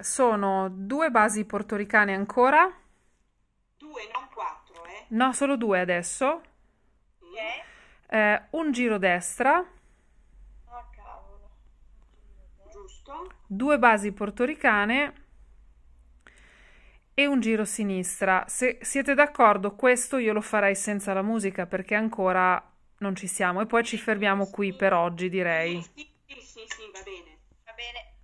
Sono due basi portoricane ancora? Due, non quattro, eh? No, solo due adesso. Yeah. Eh, un giro destra. Ah, cavolo. Giusto. Due basi portoricane e un giro sinistra. Se siete d'accordo, questo io lo farei senza la musica perché ancora non ci siamo e poi ci fermiamo qui per oggi, direi. Sì, sì, sì, sì va bene. Va bene.